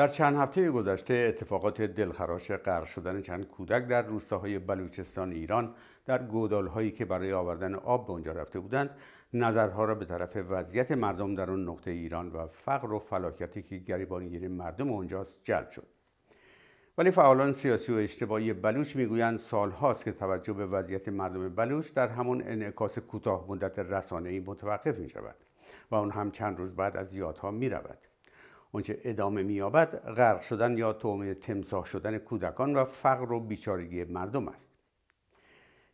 در چند هفته گذشته اتفاقات دلخراش غرق شدن چند کودک در روستاهای بلوچستان ایران در گودالهایی که برای آوردن آب به آنجا رفته بودند نظرها را به طرف وضعیت مردم در آن نقطه ایران و فقر و فلاکتی که گریبانگیر مردم آنجاست جلب شد ولی فعالان سیاسی و اجتماعی بلوچ میگویند سالهاست که توجه به وضعیت مردم بلوچ در همون انعکاس کوتاه مدت رسانهای متوقف می شود و آن هم چند روز بعد از یادها میرود آنچه ادامه مییابد غرق شدن یا تومه تمساه شدن کودکان و فقر و بیچارگی مردم است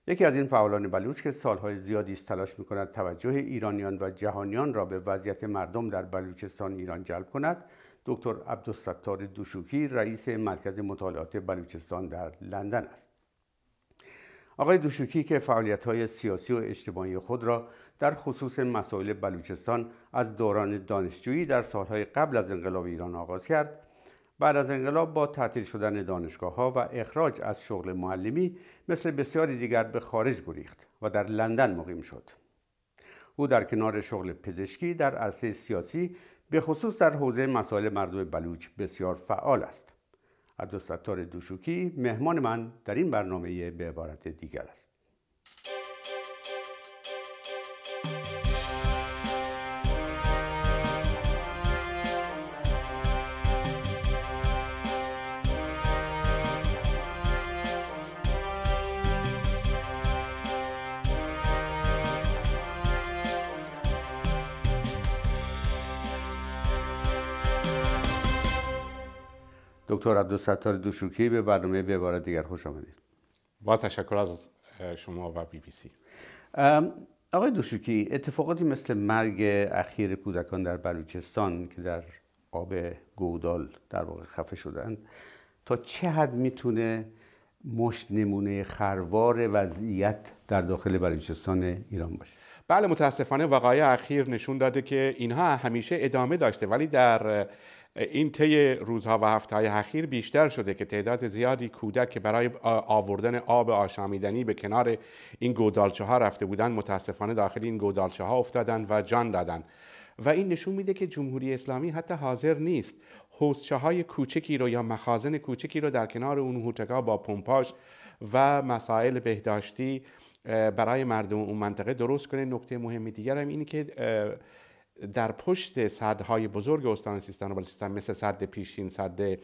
یکی از این فعالان بلوچ که سالهای زیادی است تلاش میکند توجه ایرانیان و جهانیان را به وضعیت مردم در بلوچستان ایران جلب کند دکتر عبدالستار دوشوکی رئیس مرکز مطالعات بلوچستان در لندن است آقای دوشوکی که فعالیت های سیاسی و اجتماعی خود را در خصوص مسائل بلوچستان از دوران دانشجویی در سالهای قبل از انقلاب ایران آغاز کرد بعد از انقلاب با تعطیل شدن دانشگاه ها و اخراج از شغل معلمی مثل بسیاری دیگر به خارج گریخت و در لندن مقیم شد او در کنار شغل پزشکی در عرصه سیاسی به خصوص در حوزه مسائل مردم بلوچ بسیار فعال است عبدالستار دوشوکی مهمان من در این برنامه به عبارت دیگر است دکتر عبدالستار دوشوکی به برنامه به عبارت دیگر خوش آمدید با تشکر از شما و بی بی سی آقای دوشوکی اتفاقاتی مثل مرگ اخیر کودکان در بلوچستان که در آب گودال در واقع خفه شدن تا چه حد میتونه مشت نمونه خروار وضعیت در داخل بلوچستان ایران باشه بله متاسفانه وقایع اخیر نشون داده که اینها همیشه ادامه داشته ولی در این طی روزها و هفته های اخیر بیشتر شده که تعداد زیادی کودک که برای آوردن آب آشامیدنی به کنار این گودالچه ها رفته بودند متاسفانه داخل این گودالچه ها افتادند و جان دادند و این نشون میده که جمهوری اسلامی حتی حاضر نیست حوزچه های کوچکی رو یا مخازن کوچکی رو در کنار اون هوتکا با پمپاش و مسائل بهداشتی برای مردم اون منطقه درست کنه نکته مهم دیگر هم اینه که در پشت سدهای بزرگ استان سیستان و بلوچستان مثل سد پیشین سد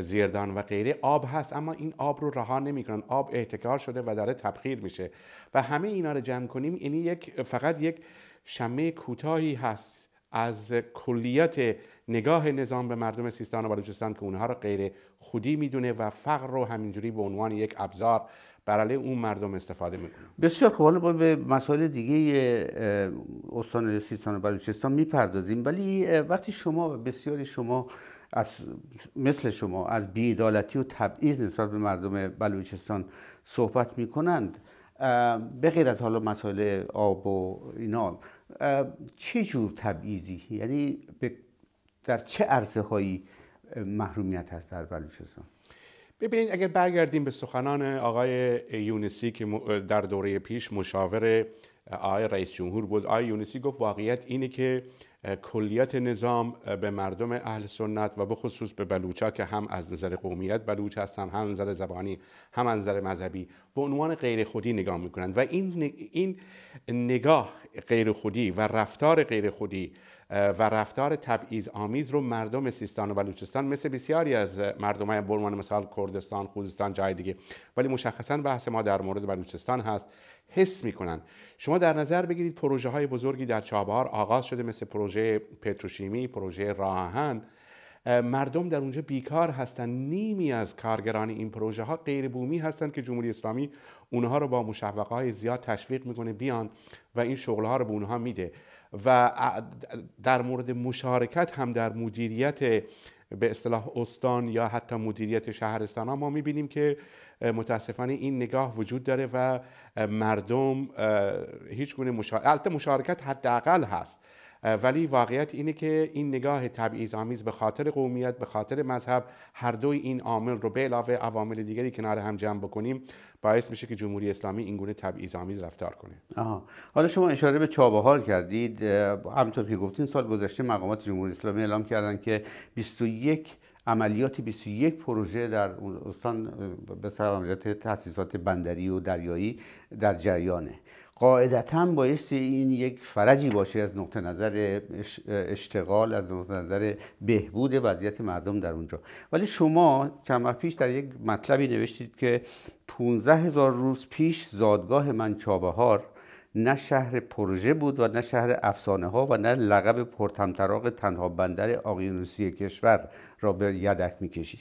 زیردان و غیره آب هست اما این آب رو رها نمیکنن آب احتکار شده و داره تبخیر میشه و همه اینا رو جمع کنیم یعنی یک فقط یک شمه کوتاهی هست از کلیت نگاه نظام به مردم سیستان و بلوچستان که اونها رو غیر خودی میدونه و فقر رو همینجوری به عنوان یک ابزار برای اون مردم استفاده میکنن بسیار خوب حالا به مسائل دیگه استان سیستان و بلوچستان میپردازیم ولی وقتی شما و بسیاری شما از مثل شما از بیعدالتی و تبعیض نسبت به مردم بلوچستان صحبت میکنند به غیر از حالا مسائل آب و اینا چه جور تبعیضی یعنی در چه عرصه هایی محرومیت هست در بلوچستان ببینید اگر برگردیم به سخنان آقای یونسی که در دوره پیش مشاور آقای رئیس جمهور بود آقای یونسی گفت واقعیت اینه که کلیت نظام به مردم اهل سنت و به خصوص به بلوچا که هم از نظر قومیت بلوچ هستن هم از نظر زبانی هم از نظر مذهبی به عنوان غیر خودی نگاه میکنند و این نگاه غیر خودی و رفتار غیر خودی و رفتار تبعیض آمیز رو مردم سیستان و بلوچستان مثل بسیاری از مردم های برمان مثال کردستان خوزستان جای دیگه ولی مشخصا بحث ما در مورد بلوچستان هست حس میکنن شما در نظر بگیرید پروژه های بزرگی در چابهار آغاز شده مثل پروژه پتروشیمی پروژه راهن مردم در اونجا بیکار هستند نیمی از کارگران این پروژه ها غیر بومی هستند که جمهوری اسلامی اونها رو با مشوقه های زیاد تشویق میکنه بیان و این شغل ها رو به اونها میده و در مورد مشارکت هم در مدیریت به اصطلاح استان یا حتی مدیریت شهرستان ها ما میبینیم که متاسفانه این نگاه وجود داره و مردم هیچ گونه مشارکت مشارکت حداقل هست ولی واقعیت اینه که این نگاه تبعیض آمیز به خاطر قومیت به خاطر مذهب هر دوی این عامل رو به علاوه عوامل دیگری کنار هم جمع بکنیم باعث میشه که جمهوری اسلامی اینگونه تبعیض آمیز رفتار کنه آها حالا شما اشاره به چابهار کردید همطور که گفتین سال گذشته مقامات جمهوری اسلامی اعلام کردن که 21 عملیات 21 پروژه در استان به سر عملیات تاسیسات بندری و دریایی در جریانه قاعدتا بایستی این یک فرجی باشه از نقطه نظر اشتغال از نقطه نظر بهبود وضعیت مردم در اونجا ولی شما چند وقت پیش در یک مطلبی نوشتید که 15 هزار روز پیش زادگاه من چابهار نه شهر پروژه بود و نه شهر افسانه ها و نه لقب پرتمتراق تنها بندر اقیانوسی کشور را به یدک میکشید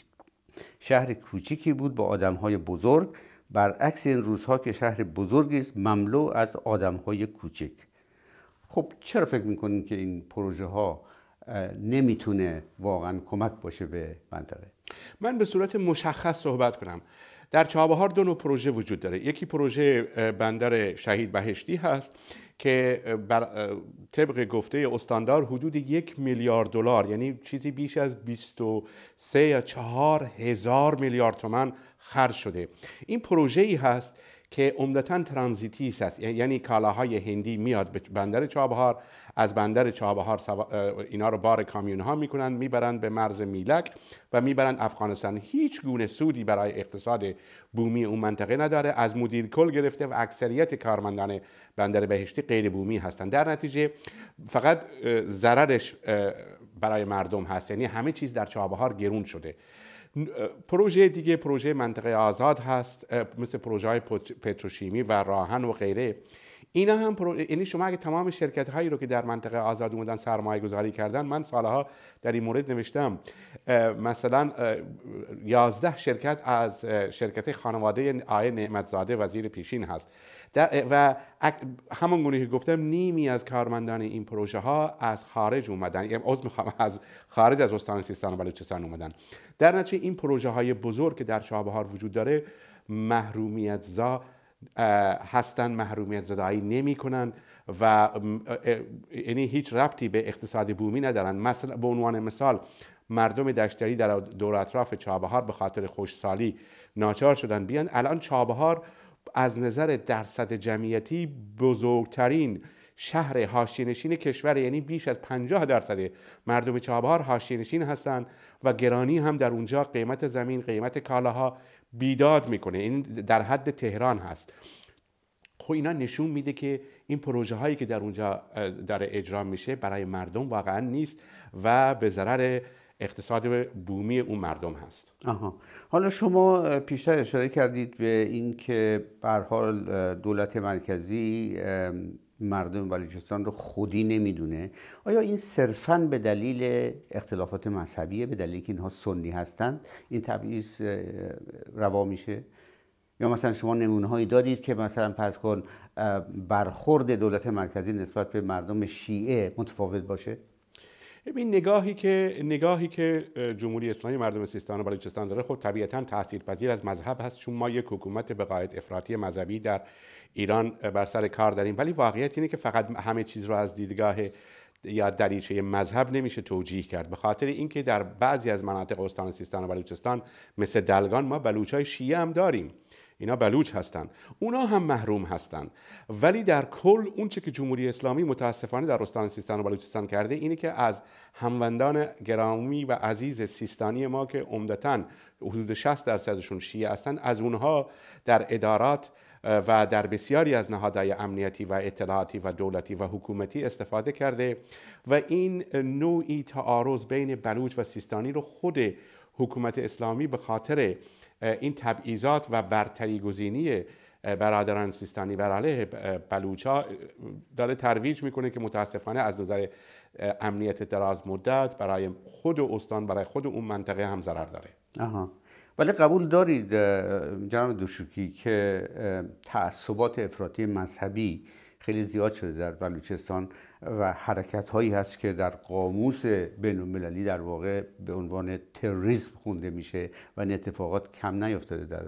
شهر کوچیکی بود با آدم های بزرگ برعکس این روزها که شهر بزرگی است مملو از آدمهای کوچک خب چرا فکر میکنیم که این پروژه ها نمیتونه واقعا کمک باشه به منطقه من به صورت مشخص صحبت کنم در چابهار دو نوع پروژه وجود داره یکی پروژه بندر شهید بهشتی هست که بر طبق گفته استاندار حدود یک میلیارد دلار یعنی چیزی بیش از 23 یا 4 هزار میلیارد تومن خرج شده این پروژه ای هست که عمدتا ترانزیتی است یعنی کالاهای هندی میاد به بندر چابهار از بندر چابهار اینا رو بار کامیون ها میکنن میبرن به مرز میلک و میبرن افغانستان هیچ گونه سودی برای اقتصاد بومی اون منطقه نداره از مدیر کل گرفته و اکثریت کارمندان بندر بهشتی غیر بومی هستند در نتیجه فقط ضررش برای مردم هست یعنی همه چیز در چابهار گرون شده پروژه دیگه پروژه منطقه آزاد هست مثل پروژه های پتروشیمی و راهن و غیره اینا هم پرو... یعنی شما اگه تمام شرکت هایی رو که در منطقه آزاد اومدن سرمایه گذاری کردن من سالها در این مورد نوشتم مثلا 11 شرکت از شرکت خانواده آیه نعمتزاده وزیر پیشین هست و همون گونه که گفتم نیمی از کارمندان این پروژه ها از خارج اومدن از میخوام از خارج از استان سیستان و بلوچستان اومدن در نتیجه این پروژه های بزرگ که در چابهار وجود داره محرومیت زا هستن محرومیت زدایی نمی کنن و یعنی هیچ ربطی به اقتصاد بومی ندارن مثلا به عنوان مثال مردم دشتری در دور اطراف چابهار به خاطر خوشسالی ناچار شدن بیان الان چابهار از نظر درصد جمعیتی بزرگترین شهر هاشینشین کشور یعنی بیش از 50 درصد مردم چابهار هاشینشین هستند و گرانی هم در اونجا قیمت زمین قیمت کالاها بیداد میکنه این در حد تهران هست خب اینا نشون میده که این پروژه هایی که در اونجا در اجرا میشه برای مردم واقعا نیست و به ضرر اقتصاد بومی اون مردم هست آها. حالا شما پیشتر اشاره کردید به اینکه که حال دولت مرکزی مردم بلوچستان رو خودی نمیدونه آیا این صرفا به دلیل اختلافات مذهبیه به دلیل که اینها سنی هستند این تبعیض روا میشه یا مثلا شما نمونه هایی دارید که مثلا فرض کن برخورد دولت مرکزی نسبت به مردم شیعه متفاوت باشه ببین نگاهی که نگاهی که جمهوری اسلامی مردم سیستان و بلوچستان داره خب طبیعتا پذیر از مذهب هست چون ما یک حکومت به قاعد افراطی مذهبی در ایران بر سر کار داریم ولی واقعیت اینه که فقط همه چیز رو از دیدگاه یا دریچه مذهب نمیشه توجیه کرد به خاطر اینکه در بعضی از مناطق استان سیستان و بلوچستان مثل دلگان ما بلوچای شیعه هم داریم اینا بلوچ هستند اونا هم محروم هستند ولی در کل اونچه که جمهوری اسلامی متاسفانه در استان سیستان و بلوچستان کرده اینه که از هموندان گرامی و عزیز سیستانی ما که عمدتا حدود 60 درصدشون شیعه هستن از اونها در ادارات و در بسیاری از نهادهای امنیتی و اطلاعاتی و دولتی و حکومتی استفاده کرده و این نوعی تعارض بین بلوچ و سیستانی رو خود حکومت اسلامی به خاطر این تبعیضات و برتری گزینی برادران سیستانی بر علیه بلوچا داره ترویج میکنه که متاسفانه از نظر امنیت دراز مدت برای خود استان برای خود اون منطقه هم ضرر داره آها. ولی قبول دارید جناب دوشوکی که تعصبات افراطی مذهبی خیلی زیاد شده در بلوچستان و حرکت هایی هست که در قاموس بین المللی در واقع به عنوان تروریسم خونده میشه و این اتفاقات کم نیفتاده در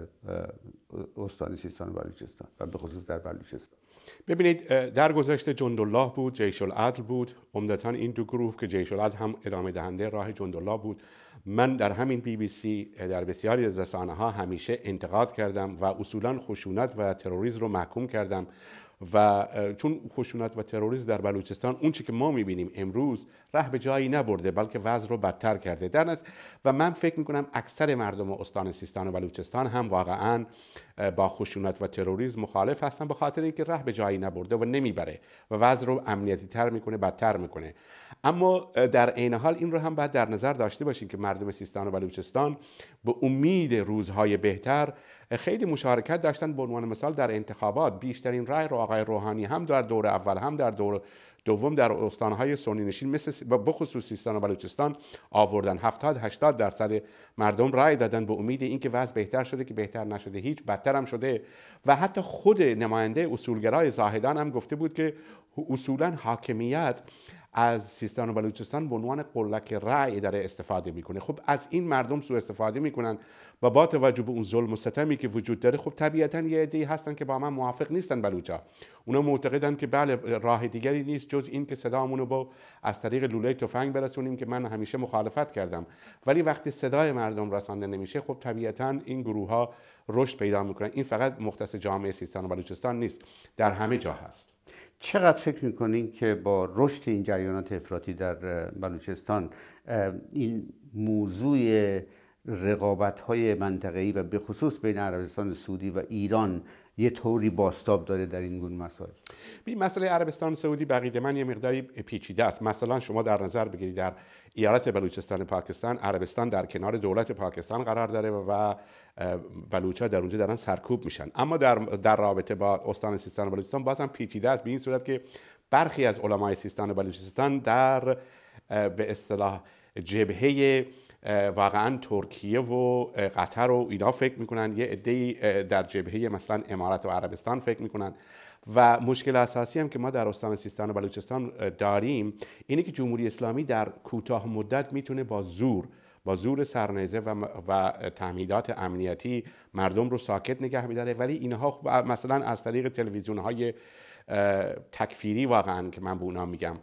استان سیستان و بلوچستان و به خصوص در بلوچستان ببینید در گذشته جندالله بود جیش العدل بود عمدتا این دو گروه که جیش العدل هم ادامه دهنده راه جندالله بود من در همین بی بی سی در بسیاری از رسانه ها همیشه انتقاد کردم و اصولا خشونت و تروریسم رو محکوم کردم و چون خشونت و تروریسم در بلوچستان اون چی که ما میبینیم امروز ره به جایی نبرده بلکه وضع رو بدتر کرده در و من فکر میکنم اکثر مردم استان سیستان و بلوچستان هم واقعا با خشونت و تروریسم مخالف هستن به خاطر اینکه ره به جایی نبرده و نمیبره و وضع رو امنیتی تر میکنه بدتر میکنه اما در عین حال این رو هم باید در نظر داشته باشیم که مردم سیستان و بلوچستان به امید روزهای بهتر خیلی مشارکت داشتن به عنوان مثال در انتخابات بیشترین رای رو آقای روحانی هم در دور اول هم در دور دوم در استانهای سنی نشین مثل بخصوص سیستان و بلوچستان آوردن 70 80 درصد مردم رای دادن به امید اینکه وضع بهتر شده که بهتر نشده هیچ بدتر هم شده و حتی خود نماینده اصولگرای زاهدان هم گفته بود که اصولا حاکمیت از سیستان و بلوچستان به عنوان قلک رأی داره استفاده میکنه خب از این مردم سو استفاده میکنن و با توجه به اون ظلم و ستمی که وجود داره خب طبیعتا یه عده‌ای هستن که با من موافق نیستن بلوچا اونا معتقدن که بله راه دیگری نیست جز این که صدامون رو با از طریق لوله تفنگ برسونیم که من همیشه مخالفت کردم ولی وقتی صدای مردم رسانده نمیشه خب طبیعتا این گروه ها رشد پیدا میکنن این فقط مختص جامعه سیستان و بلوچستان نیست در همه جا هست چقدر فکر میکنین که با رشد این جریانات افراطی در بلوچستان این موضوع رقابت های منطقه‌ای و به خصوص بین عربستان سعودی و ایران یه طوری باستاب داره در این گونه مسائل بین مسئله عربستان سعودی بقیده من یه مقداری پیچیده است مثلا شما در نظر بگیرید در ایالت بلوچستان پاکستان عربستان در کنار دولت پاکستان قرار داره و بلوچا در اونجا دارن سرکوب میشن اما در, در رابطه با استان سیستان و بلوچستان بازم پیچیده است به این صورت که برخی از علمای سیستان و بلوچستان در به اصطلاح جبهه واقعا ترکیه و قطر و اینا فکر میکنن یه عده در جبهه مثلا امارات و عربستان فکر میکنن و مشکل اساسی هم که ما در استان سیستان و بلوچستان داریم اینه که جمهوری اسلامی در کوتاه مدت میتونه با زور با زور سرنیزه و, و امنیتی مردم رو ساکت نگه میداره ولی اینها خب، مثلا از طریق تلویزیون های تکفیری واقعا که من به اونا میگم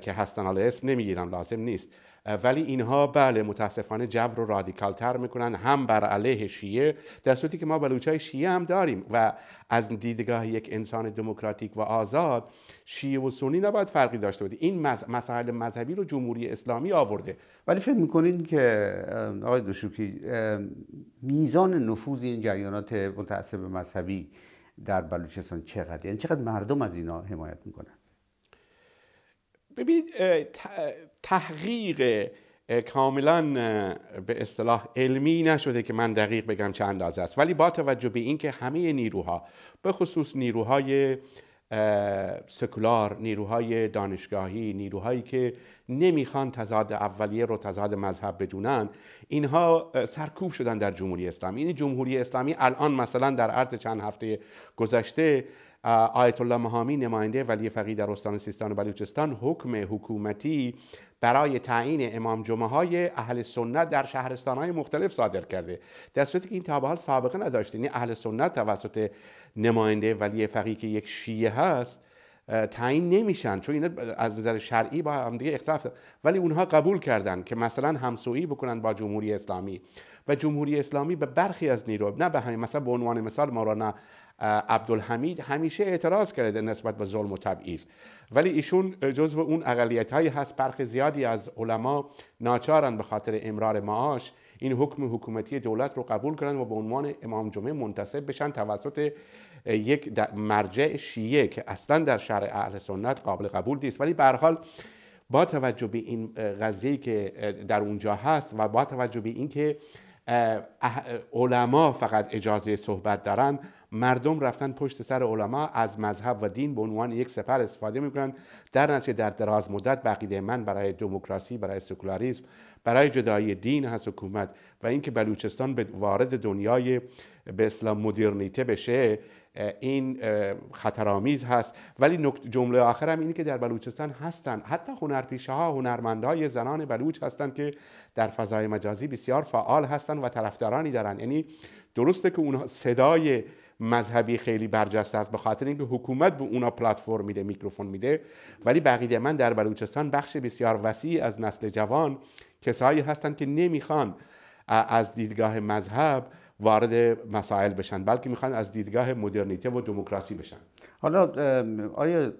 که هستن حالا اسم نمیگیرم لازم نیست ولی اینها بله متاسفانه جو رو رادیکال تر میکنن هم بر علیه شیعه در صورتی که ما بلوچای شیعه هم داریم و از دیدگاه یک انسان دموکراتیک و آزاد شیعه و سنی نباید فرقی داشته باشه این مسائل مذهبی رو جمهوری اسلامی آورده ولی فکر میکنین که آقای دوشوکی میزان نفوذ این جریانات متعصب مذهبی در بلوچستان چقدر یعنی چقدر مردم از اینا حمایت میکنن ببینید تحقیق کاملا به اصطلاح علمی نشده که من دقیق بگم چه اندازه است ولی با توجه به اینکه همه نیروها به خصوص نیروهای سکولار نیروهای دانشگاهی نیروهایی که نمیخوان تضاد اولیه رو تضاد مذهب بدونن اینها سرکوب شدن در جمهوری اسلامی این جمهوری اسلامی الان مثلا در عرض چند هفته گذشته آیت الله مهامی نماینده ولی فقیه در استان سیستان و بلوچستان حکم حکومتی برای تعیین امام جمعه های اهل سنت در شهرستان های مختلف صادر کرده در صورتی که این تابعال حال سابقه نداشته یعنی اهل سنت توسط نماینده ولی فقیه که یک شیعه هست تعیین نمیشن چون اینا از نظر شرعی با هم دیگه اختلاف ولی اونها قبول کردن که مثلا همسویی بکنن با جمهوری اسلامی و جمهوری اسلامی به برخی از نیرو نه به همین مثلا به عنوان مثال مولانا عبدالحمید همیشه اعتراض کرده نسبت به ظلم و تبعیض ولی ایشون جزو اون اقلیت هایی هست برخ زیادی از علما ناچارن به خاطر امرار معاش این حکم حکومتی دولت رو قبول کنند و به عنوان امام جمعه منتصب بشن توسط یک مرجع شیعه که اصلا در شهر اهل سنت قابل قبول نیست ولی به حال با توجه به این قضیه که در اونجا هست و با توجه به اینکه علما فقط اجازه صحبت دارن مردم رفتن پشت سر علما از مذهب و دین به عنوان یک سپر استفاده میکنن در نتیجه در دراز مدت بقیده من برای دموکراسی برای سکولاریسم برای جدایی دین از حکومت و اینکه بلوچستان به وارد دنیای به اسلام مدرنیته بشه این خطرآمیز هست ولی جمله آخر هم اینه که در بلوچستان هستن حتی هنرپیشه ها هنرمند زنان بلوچ هستند که در فضای مجازی بسیار فعال هستند و طرفدارانی دارن یعنی درسته که اونها صدای مذهبی خیلی برجسته است به خاطر اینکه حکومت به اونا پلتفرم میده میکروفون میده ولی بقیده من در بلوچستان بخش بسیار وسیعی از نسل جوان کسایی هستند که نمیخوان از دیدگاه مذهب وارد مسائل بشن بلکه میخوان از دیدگاه مدرنیته و دموکراسی بشن حالا آیا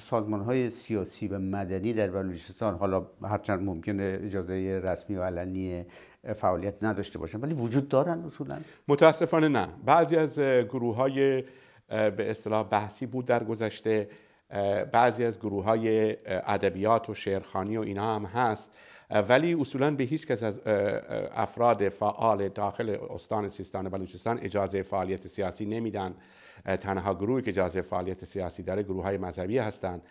سازمان های سیاسی و مدنی در بلوچستان حالا هرچند ممکنه اجازه رسمی و علنی فعالیت نداشته باشن ولی وجود دارن اصولا متاسفانه نه بعضی از گروه های به اصطلاح بحثی بود در گذشته بعضی از گروه های ادبیات و شعرخانی و اینا هم هست ولی اصولا به هیچ کس از افراد فعال داخل استان سیستان و بلوچستان اجازه فعالیت سیاسی نمیدن تنها گروهی که اجازه فعالیت سیاسی داره گروه های مذهبی هستند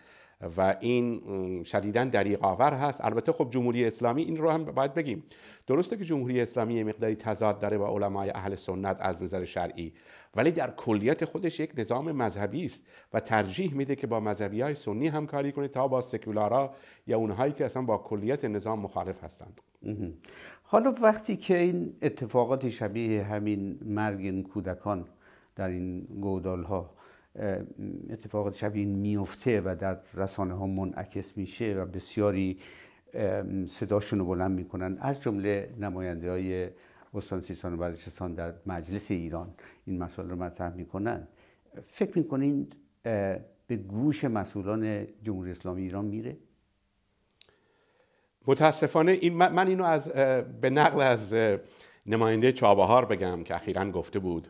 و این شدیدا دریق آور هست البته خب جمهوری اسلامی این رو هم باید بگیم درسته که جمهوری اسلامی یه مقداری تضاد داره با علمای اهل سنت از نظر شرعی ولی در کلیت خودش یک نظام مذهبی است و ترجیح میده که با مذهبی های سنی همکاری کنه تا با سکولارا یا اونهایی که اصلا با کلیت نظام مخالف هستند حالا وقتی که این اتفاقات شبیه همین مرگ کودکان در این گودال ها اتفاقات این میفته و در رسانه ها منعکس میشه و بسیاری صداشون رو بلند میکنن از جمله نماینده های استان سیستان و بلوچستان در مجلس ایران این مسئله رو مطرح میکنن فکر میکنین به گوش مسئولان جمهوری اسلامی ایران میره متاسفانه این من اینو از به نقل از نماینده چابهار بگم که اخیرا گفته بود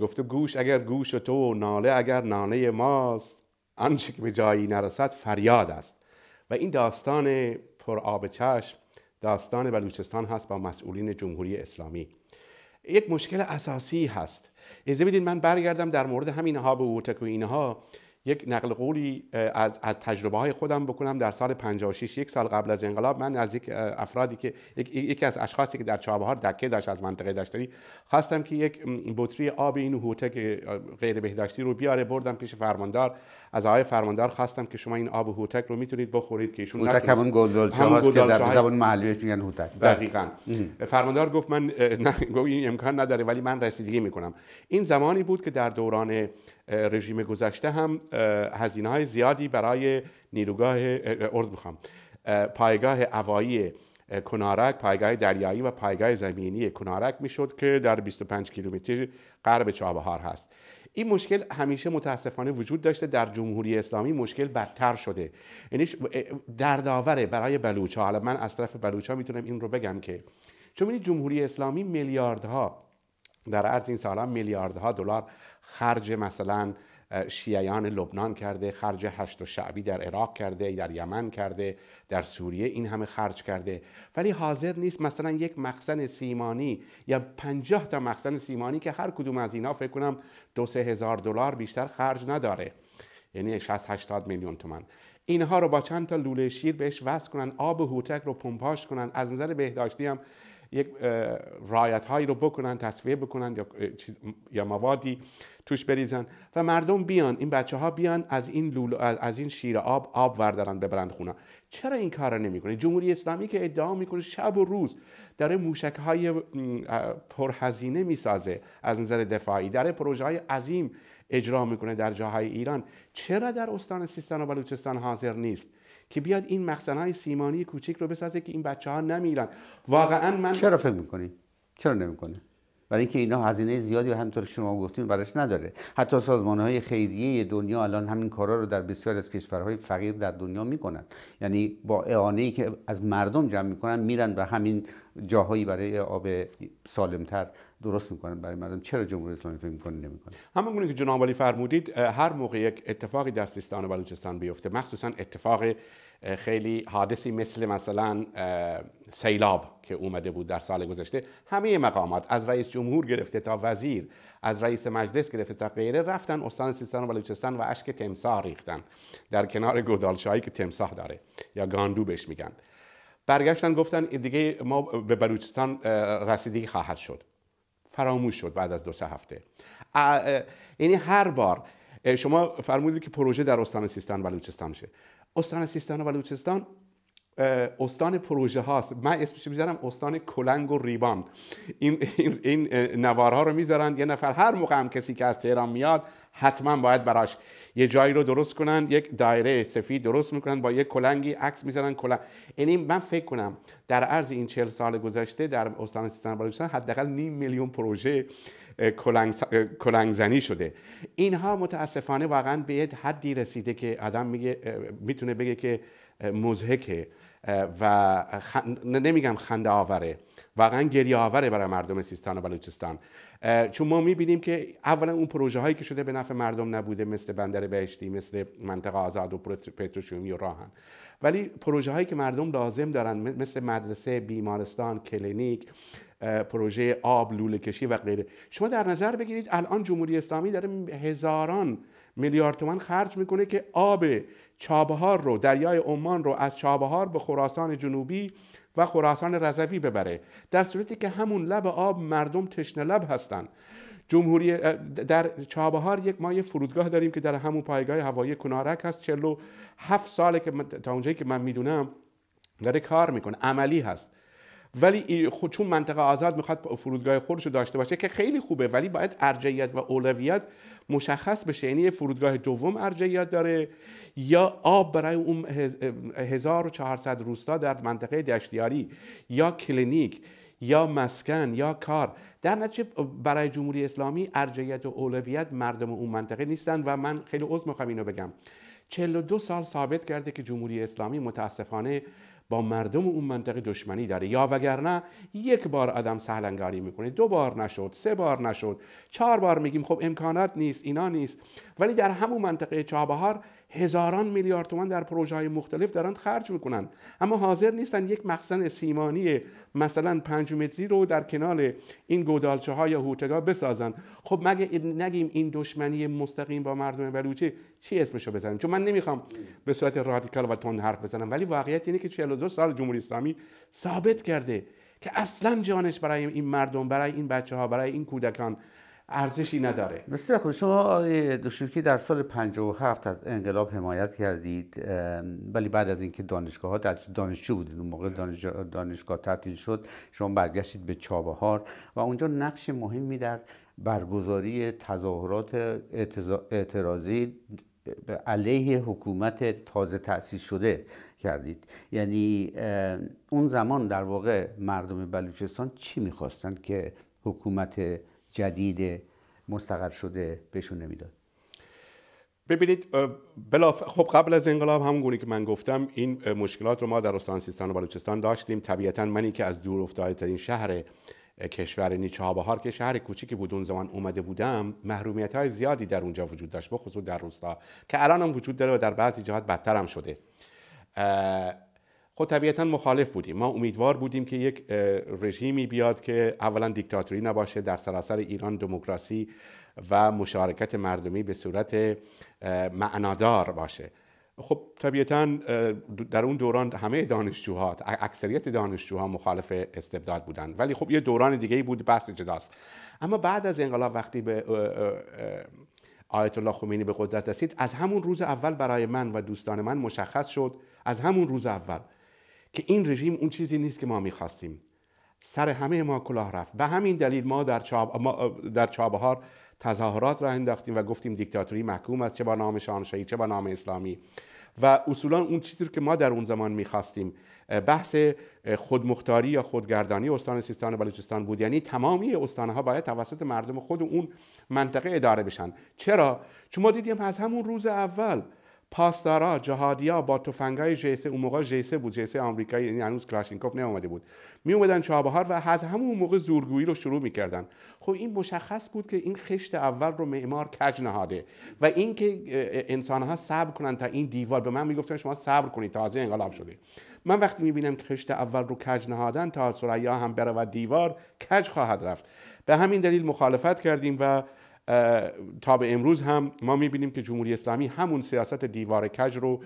گفته گوش اگر گوش تو ناله اگر ناله ماست آنچه که به جایی نرسد فریاد است و این داستان پر آب چشم داستان بلوچستان هست با مسئولین جمهوری اسلامی یک مشکل اساسی هست از بدین من برگردم در مورد همین ها به اوتک و اینها یک نقل قولی از, تجربه های خودم بکنم در سال 56 یک سال قبل از انقلاب من از یک افرادی که یکی از اشخاصی که در چابهار دکه داشت از منطقه داشتری خواستم که یک بطری آب این هوتک غیر بهداشتی رو بیاره بردم پیش فرماندار از آقای فرماندار خواستم که شما این آب هوتک رو میتونید بخورید که ایشون هوتک همون که در زبان محلیش میگن هوتک بله. دقیقاً فرماندار گفت من گفت این امکان نداره ولی من رسیدگی میکنم این زمانی بود که در دوران رژیم گذشته هم هزینه های زیادی برای نیروگاه ارز میخوام پایگاه هوایی کنارک پایگاه دریایی و پایگاه زمینی کنارک میشد که در 25 کیلومتر غرب چابهار هست این مشکل همیشه متاسفانه وجود داشته در جمهوری اسلامی مشکل بدتر شده یعنی دردآوره برای بلوچا حالا من از طرف بلوچا میتونم این رو بگم که چون جمهوری اسلامی میلیاردها در عرض این سالها میلیاردها دلار خرج مثلا شیعیان لبنان کرده خرج هشت و شعبی در عراق کرده در یمن کرده در سوریه این همه خرج کرده ولی حاضر نیست مثلا یک مخزن سیمانی یا پنجاه تا مخزن سیمانی که هر کدوم از اینا فکر کنم دو سه هزار دلار بیشتر خرج نداره یعنی 60 80 میلیون تومن اینها رو با چند تا لوله شیر بهش وصل کنن آب هوتک رو پمپاژ کنن از نظر بهداشتی هم یک رایت هایی رو بکنن تصفیه بکنن یا, یا موادی توش بریزن و مردم بیان این بچه ها بیان از این از این شیر آب آب وردارن ببرند خونه چرا این کار رو نمیکنه جمهوری اسلامی که ادعا میکنه شب و روز داره موشک های پرهزینه میسازه از نظر دفاعی داره پروژه های عظیم اجرا میکنه در جاهای ایران چرا در استان سیستان و بلوچستان حاضر نیست که بیاد این های سیمانی کوچک رو بسازه که این بچه ها نمیرن واقعا من چرا فکر میکنی چرا نمیکنه برای اینکه اینا هزینه زیادی و همطور شما گفتیم براش نداره حتی سازمان های خیریه دنیا الان همین کارا رو در بسیار از کشورهای فقیر در دنیا میکنن یعنی با اعانه ای که از مردم جمع میکنن میرن و همین جاهایی برای آب سالمتر درست میکنن برای مردم چرا جمهوری اسلامی فکر میکنه نمیکنه همون گونه که جناب علی فرمودید هر موقع یک اتفاقی در سیستان و بلوچستان بیفته مخصوصا اتفاق خیلی حادثی مثل مثلا سیلاب که اومده بود در سال گذشته همه مقامات از رئیس جمهور گرفته تا وزیر از رئیس مجلس گرفته تا غیره رفتن استان سیستان و بلوچستان و اشک تمساح ریختن در کنار گودالشاهی که تمساح داره یا گاندو بهش میگن برگشتن گفتن دیگه ما به بلوچستان رسیدگی خواهد شد فراموش شد بعد از دو سه هفته یعنی هر بار شما فرمودید که پروژه در استان سیستان و بلوچستان شه استان سیستان و بلوچستان استان پروژه هاست من اسمش میذارم استان کلنگ و ریبان این, این, این نوارها رو میذارن یه نفر هر موقع هم کسی که از تهران میاد حتما باید براش یه جایی رو درست کنن یک دایره سفید درست میکنن با یه کلنگی عکس میذارن کلنگ یعنی من فکر کنم در عرض این چهل سال گذشته در استان سیستان بلوچستان حداقل نیم میلیون پروژه کلنگ, کلنگ زنی شده اینها متاسفانه واقعا به یه حدی رسیده که آدم میگه میتونه بگه که مزهکه و نمیگم خنده آوره واقعا گریه آوره برای مردم سیستان و بلوچستان چون ما میبینیم که اولا اون پروژه هایی که شده به نفع مردم نبوده مثل بندر بهشتی مثل منطقه آزاد و پتروشیمی و راهن ولی پروژه هایی که مردم لازم دارن مثل مدرسه بیمارستان کلینیک پروژه آب لوله کشی و غیره شما در نظر بگیرید الان جمهوری اسلامی داره هزاران میلیارد تومن خرج میکنه که آب چابهار رو دریای عمان رو از چابهار به خراسان جنوبی و خراسان رضوی ببره در صورتی که همون لب آب مردم تشنه لب هستن جمهوری در چابهار یک ما فرودگاه داریم که در همون پایگاه هوایی کنارک هست هفت ساله که تا اونجایی که من میدونم داره کار میکنه عملی هست ولی خود چون منطقه آزاد میخواد فرودگاه خودش رو داشته باشه که خیلی خوبه ولی باید ارجعیت و اولویت مشخص بشه یعنی فرودگاه دوم ارجعیت داره یا آب برای اون 1400 روستا در منطقه دشتیاری یا کلینیک یا مسکن یا کار در نتیجه برای جمهوری اسلامی ارجعیت و اولویت مردم اون منطقه نیستن و من خیلی عذر میخوام اینو بگم 42 سال ثابت کرده که جمهوری اسلامی متاسفانه با مردم اون منطقه دشمنی داره یا وگرنه یک بار آدم سهلنگاری میکنه دو بار نشد سه بار نشد چهار بار میگیم خب امکانات نیست اینا نیست ولی در همون منطقه چابهار هزاران میلیارد تومن در پروژه های مختلف دارن خرج میکنن اما حاضر نیستن یک مخزن سیمانی مثلا پنج متری رو در کنال این گودالچه های هوتگا بسازن خب مگه نگیم این دشمنی مستقیم با مردم بلوچی چی اسمشو بزنیم چون من نمیخوام به صورت رادیکال و تند حرف بزنم ولی واقعیت اینه که 42 سال جمهوری اسلامی ثابت کرده که اصلا جانش برای این مردم برای این بچه ها برای این کودکان ارزشی نداره مثل خود شما آقای دوشوکی در سال 57 از انقلاب حمایت کردید ولی بعد از اینکه دانشگاه ها دانشجو بودید اون موقع دانشگاه تعطیل شد شما برگشتید به چابهار و اونجا نقش مهمی در برگزاری تظاهرات اعتراضی علیه حکومت تازه تأسیس شده کردید یعنی اون زمان در واقع مردم بلوچستان چی میخواستند که حکومت جدید مستقر شده بهشون نمیداد ببینید خب قبل از انقلاب همون گونه که من گفتم این مشکلات رو ما در استان سیستان و بلوچستان داشتیم طبیعتا منی که از دور افتاده ترین شهر کشور نیچابهار که شهر کوچیکی بود اون زمان اومده بودم محرومیت های زیادی در اونجا وجود داشت بخصوص در روستا که الان هم وجود داره و در بعضی جهات بدتر هم شده خب طبیعتا مخالف بودیم ما امیدوار بودیم که یک رژیمی بیاد که اولا دیکتاتوری نباشه در سراسر ایران دموکراسی و مشارکت مردمی به صورت معنادار باشه خب طبیعتا در اون دوران همه دانشجوها اکثریت دانشجوها مخالف استبداد بودند ولی خب یه دوران دیگه ای بود بحث جداست اما بعد از انقلاب وقتی به آیت الله خمینی به قدرت رسید از همون روز اول برای من و دوستان من مشخص شد از همون روز اول که این رژیم اون چیزی نیست که ما میخواستیم سر همه ما کلاه رفت به همین دلیل ما در, چاب... ما در چابهار تظاهرات را انداختیم و گفتیم دیکتاتوری محکوم است چه با نام شانشایی چه با نام اسلامی و اصولا اون چیزی رو که ما در اون زمان میخواستیم بحث خودمختاری یا خودگردانی استان سیستان و بلوچستان بود یعنی تمامی استانها باید توسط مردم خود اون منطقه اداره بشن چرا چون ما دیدیم از همون روز اول پاسدارا جهادیا با تفنگای جیسه اون موقع جیسه بود جیسه آمریکایی یعنی هنوز کلاشینکوف نیومده بود می اومدن چابهار و از همون موقع زورگویی رو شروع میکردن خب این مشخص بود که این خشت اول رو معمار کج نهاده و اینکه انسان ها صبر کنن تا این دیوار به من میگفتن شما صبر کنید تازه انقلاب شده من وقتی میبینم خشت اول رو کج نهادن تا سریا هم برود دیوار کج خواهد رفت به همین دلیل مخالفت کردیم و تا به امروز هم ما میبینیم که جمهوری اسلامی همون سیاست دیوار کج رو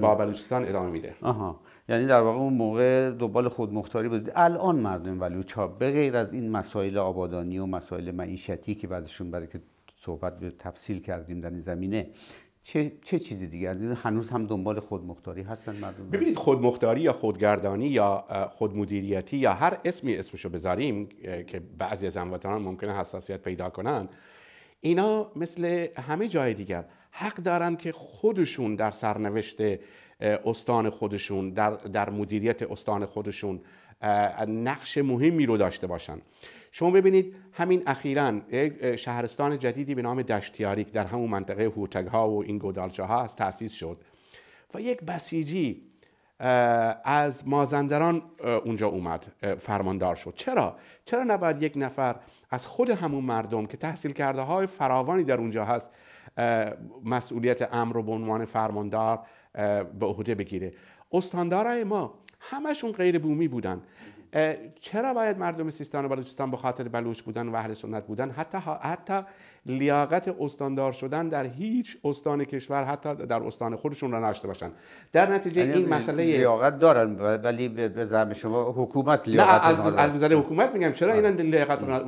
با بلوچستان ادامه میده آها یعنی در واقع اون موقع دنبال مختاری بود الان مردم بلوچ ها به غیر از این مسائل آبادانی و مسائل معیشتی که بعدشون برای که صحبت به تفصیل کردیم در این زمینه چه, چه چیزی دیگه هنوز هم دنبال خودمختاری هستن مردم ببینید خودمختاری یا خودگردانی یا خودمدیریتی یا هر اسمی اسمشو بذاریم که بعضی از هموطنان ممکنه حساسیت پیدا کنند. اینا مثل همه جای دیگر حق دارن که خودشون در سرنوشت استان خودشون در, در مدیریت استان خودشون نقش مهمی رو داشته باشن شما ببینید همین اخیرا یک شهرستان جدیدی به نام دشتیاریک در همون منطقه هوتگها و این گودالچه ها از تأسیس شد و یک بسیجی از مازندران اونجا اومد فرماندار شد چرا چرا نباید یک نفر از خود همون مردم که تحصیل کرده های فراوانی در اونجا هست مسئولیت امر و به عنوان فرماندار به عهده بگیره استاندارای ما همشون غیر بومی بودن چرا باید مردم سیستان و بلوچستان به خاطر بلوچ بودن و اهل سنت بودن حتی حتی لیاقت استاندار شدن در هیچ استان کشور حتی در استان خودشون را نشته باشن در نتیجه یعنی این مسئله لیاقت دارن ولی به زعم شما حکومت لیاقت از, نظر حکومت میگم چرا اینا لیاقت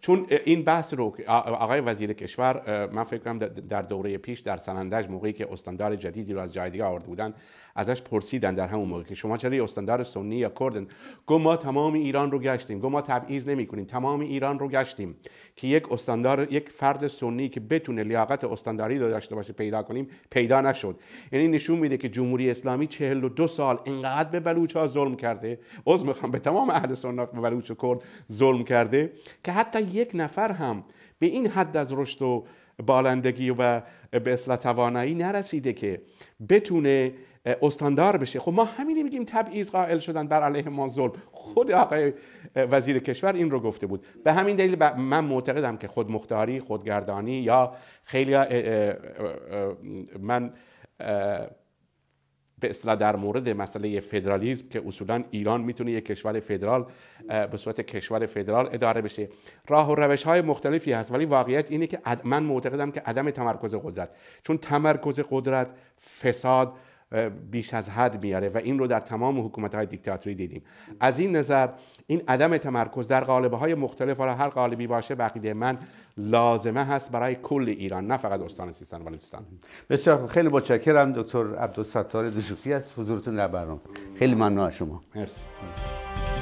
چون این بحث رو آقای وزیر کشور من فکر کنم در دوره پیش در سنندج موقعی که استاندار جدیدی رو از جای دیگه آورده بودن ازش پرسیدن در همون موقع که شما چرا استاندار سنی یا کردن گو ما تمام ایران رو گشتیم گو ما تبعیض نمی تمام ایران رو گشتیم که یک استاندار یک فرد سنی که بتونه لیاقت استانداری رو داشته باشه پیدا کنیم پیدا نشد یعنی نشون میده که جمهوری اسلامی 42 سال اینقدر به بلوچ ها ظلم کرده از میخوام به تمام اهل سنت به بلوچ و کرد ظلم کرده که حتی یک نفر هم به این حد از رشد و بالندگی و به اصلا توانایی نرسیده که بتونه استاندار بشه خب ما همینی میگیم تبعیض قائل شدن بر علیه ما ظلم خود آقای وزیر کشور این رو گفته بود به همین دلیل من معتقدم که خود مختاری خودگردانی یا خیلی اه من به اصطلاح در مورد مسئله فدرالیزم که اصولا ایران میتونه یک کشور فدرال به صورت کشور فدرال اداره بشه راه و روش های مختلفی هست ولی واقعیت اینه که من معتقدم که عدم تمرکز قدرت چون تمرکز قدرت فساد بیش از حد میاره و این رو در تمام حکومت های دیکتاتوری دیدیم از این نظر این عدم تمرکز در قالب های مختلف و هر قالبی باشه بقیده من لازمه هست برای کل ایران نه فقط استان سیستان و بلوچستان بسیار خیلی متشکرم دکتر عبدالستار دشوکی از حضورتون در برنامه خیلی ممنون شما مرسی